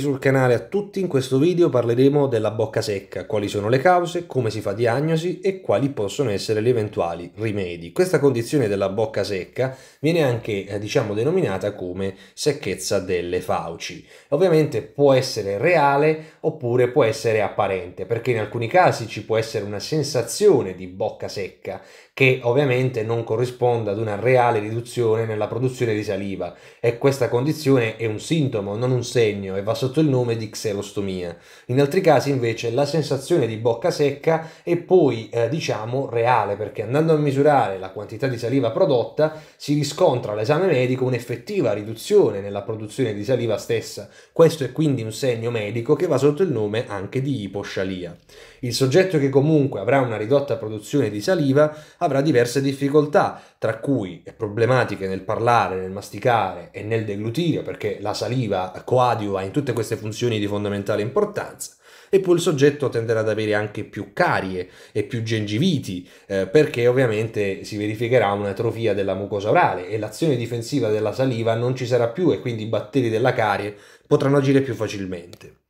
sul canale a tutti, in questo video parleremo della bocca secca, quali sono le cause, come si fa diagnosi e quali possono essere gli eventuali rimedi. Questa condizione della bocca secca viene anche eh, diciamo denominata come secchezza delle fauci. Ovviamente può essere reale oppure può essere apparente, perché in alcuni casi ci può essere una sensazione di bocca secca che ovviamente non corrisponde ad una reale riduzione nella produzione di saliva e questa condizione è un sintomo, non un segno e va sotto il nome di xerostomia. In altri casi invece la sensazione di bocca secca è poi eh, diciamo reale perché andando a misurare la quantità di saliva prodotta si riscontra all'esame medico un'effettiva riduzione nella produzione di saliva stessa. Questo è quindi un segno medico che va sotto il nome anche di iposcialia. Il soggetto che comunque avrà una ridotta produzione di saliva avrà diverse difficoltà, tra cui problematiche nel parlare, nel masticare e nel deglutire perché la saliva coadiuva in tutti tutte queste funzioni di fondamentale importanza e poi il soggetto tenderà ad avere anche più carie e più gengiviti eh, perché ovviamente si verificherà un'atrofia della mucosa orale e l'azione difensiva della saliva non ci sarà più e quindi i batteri della carie potranno agire più facilmente.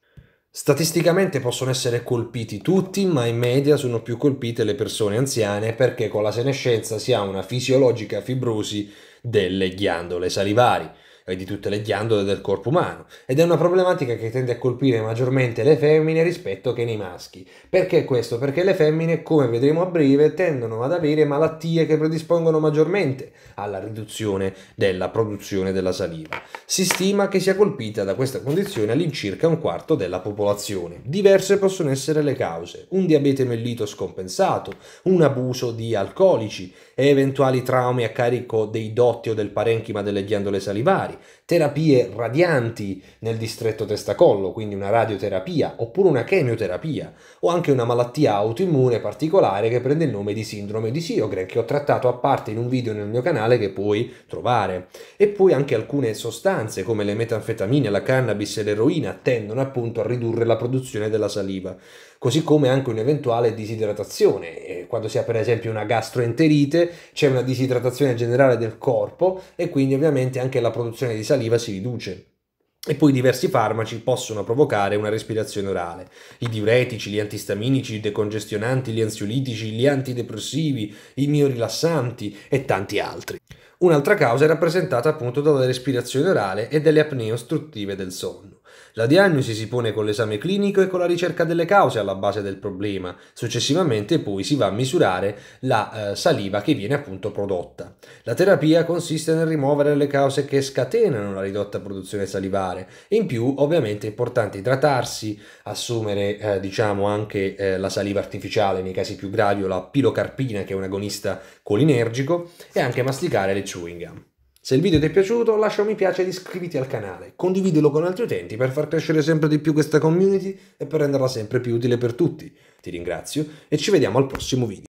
Statisticamente possono essere colpiti tutti, ma in media sono più colpite le persone anziane perché con la senescenza si ha una fisiologica fibrosi delle ghiandole salivari di tutte le ghiandole del corpo umano ed è una problematica che tende a colpire maggiormente le femmine rispetto che nei maschi. Perché questo? Perché le femmine, come vedremo a breve, tendono ad avere malattie che predispongono maggiormente alla riduzione della produzione della saliva. Si stima che sia colpita da questa condizione all'incirca un quarto della popolazione. Diverse possono essere le cause: un diabete mellito scompensato, un abuso di alcolici e eventuali traumi a carico dei dotti o del parenchima delle ghiandole salivari terapie radianti nel distretto testacollo, quindi una radioterapia, oppure una chemioterapia, o anche una malattia autoimmune particolare che prende il nome di sindrome di Sjögren, che ho trattato a parte in un video nel mio canale che puoi trovare. E poi anche alcune sostanze come le metanfetamine, la cannabis e l'eroina tendono appunto a ridurre la produzione della saliva così come anche un'eventuale disidratazione. Quando si ha per esempio una gastroenterite c'è una disidratazione generale del corpo e quindi ovviamente anche la produzione di saliva si riduce. E poi diversi farmaci possono provocare una respirazione orale. I diuretici, gli antistaminici, i decongestionanti, gli ansiolitici, gli antidepressivi, i miorilassanti e tanti altri. Un'altra causa è rappresentata appunto dalla respirazione orale e dalle apnee ostruttive del sonno. La diagnosi si pone con l'esame clinico e con la ricerca delle cause alla base del problema. Successivamente poi si va a misurare la eh, saliva che viene appunto prodotta. La terapia consiste nel rimuovere le cause che scatenano la ridotta produzione salivare in più ovviamente è importante idratarsi, assumere eh, diciamo anche eh, la saliva artificiale nei casi più gravi o la pilocarpina che è un agonista colinergico e anche masticare le chewing gum. Se il video ti è piaciuto lascia un mi piace ed iscriviti al canale, condividilo con altri utenti per far crescere sempre di più questa community e per renderla sempre più utile per tutti. Ti ringrazio e ci vediamo al prossimo video.